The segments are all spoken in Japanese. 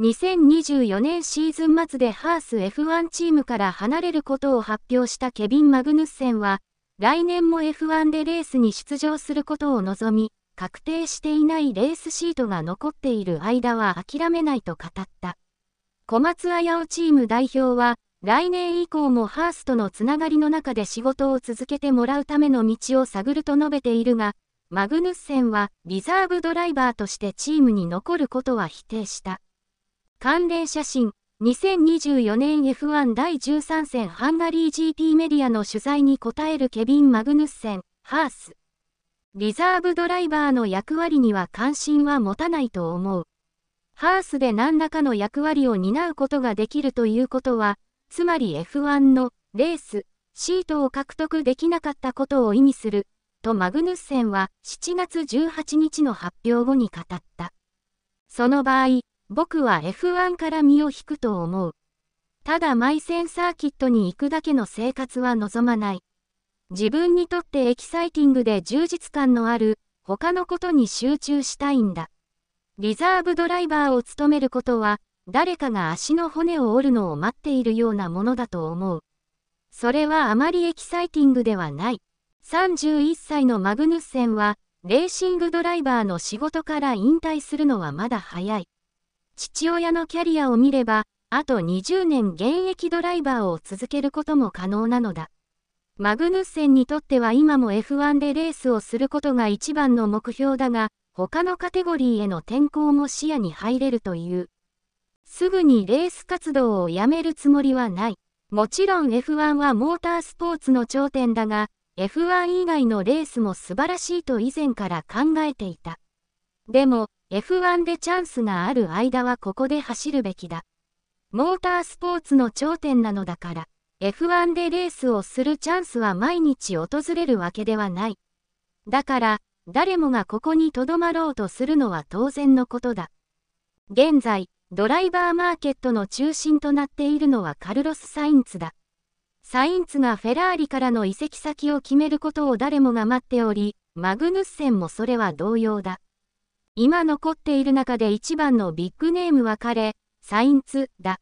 2024年シーズン末でハース F1 チームから離れることを発表したケビン・マグヌッセンは、来年も F1 でレースに出場することを望み、確定していないレースシートが残っている間は諦めないと語った。小松綾夫チーム代表は、来年以降もハースとのつながりの中で仕事を続けてもらうための道を探ると述べているが、マグヌッセンはリザーブドライバーとしてチームに残ることは否定した。関連写真、2024年 F1 第13戦ハンガリー GP メディアの取材に答えるケビン・マグヌッセン、ハース。リザーブドライバーの役割には関心は持たないと思う。ハースで何らかの役割を担うことができるということは、つまり F1 のレース、シートを獲得できなかったことを意味する、とマグヌッセンは7月18日の発表後に語った。その場合、僕は F1 から身を引くと思う。ただマイセンサーキットに行くだけの生活は望まない。自分にとってエキサイティングで充実感のある他のことに集中したいんだ。リザーブドライバーを務めることは誰かが足の骨を折るのを待っているようなものだと思う。それはあまりエキサイティングではない。31歳のマグヌッセンはレーシングドライバーの仕事から引退するのはまだ早い。父親のキャリアを見れば、あと20年現役ドライバーを続けることも可能なのだ。マグヌッセンにとっては今も F1 でレースをすることが一番の目標だが、他のカテゴリーへの転向も視野に入れるという。すぐにレース活動をやめるつもりはない。もちろん F1 はモータースポーツの頂点だが、F1 以外のレースも素晴らしいと以前から考えていた。でも、F1 でチャンスがある間はここで走るべきだ。モータースポーツの頂点なのだから、F1 でレースをするチャンスは毎日訪れるわけではない。だから、誰もがここに留まろうとするのは当然のことだ。現在、ドライバーマーケットの中心となっているのはカルロス・サインツだ。サインツがフェラーリからの移籍先を決めることを誰もが待っており、マグヌッセンもそれは同様だ。今残っている中で一番のビッグネームは彼、サインツだ。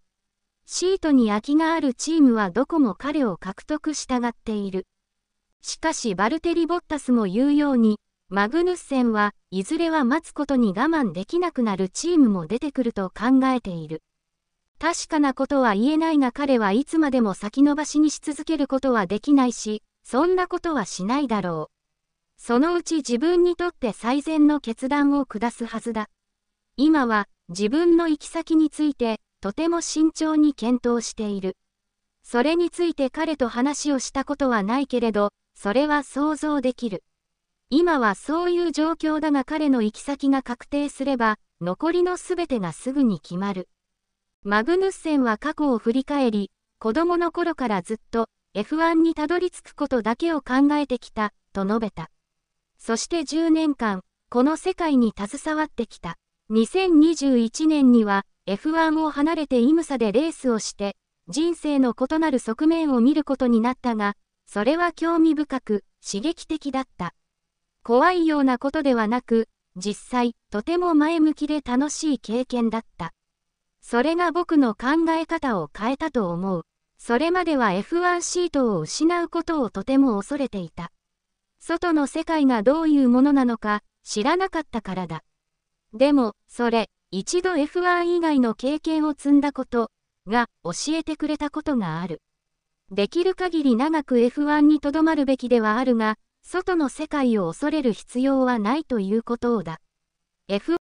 シートに空きがあるチームはどこも彼を獲得したがっている。しかしバルテリ・ボッタスも言うように、マグヌッセンはいずれは待つことに我慢できなくなるチームも出てくると考えている。確かなことは言えないが彼はいつまでも先延ばしにし続けることはできないし、そんなことはしないだろう。そのうち自分にとって最善の決断を下すはずだ。今は自分の行き先についてとても慎重に検討している。それについて彼と話をしたことはないけれど、それは想像できる。今はそういう状況だが彼の行き先が確定すれば、残りのすべてがすぐに決まる。マグヌッセンは過去を振り返り、子供の頃からずっと F1 にたどり着くことだけを考えてきた、と述べた。そして10年間、この世界に携わってきた。2021年には F1 を離れてイムサでレースをして、人生の異なる側面を見ることになったが、それは興味深く、刺激的だった。怖いようなことではなく、実際、とても前向きで楽しい経験だった。それが僕の考え方を変えたと思う。それまでは F1 シートを失うことをとても恐れていた。外の世界がどういうものなのか知らなかったからだ。でも、それ、一度 F1 以外の経験を積んだことが教えてくれたことがある。できる限り長く F1 にとどまるべきではあるが、外の世界を恐れる必要はないということをだ。F1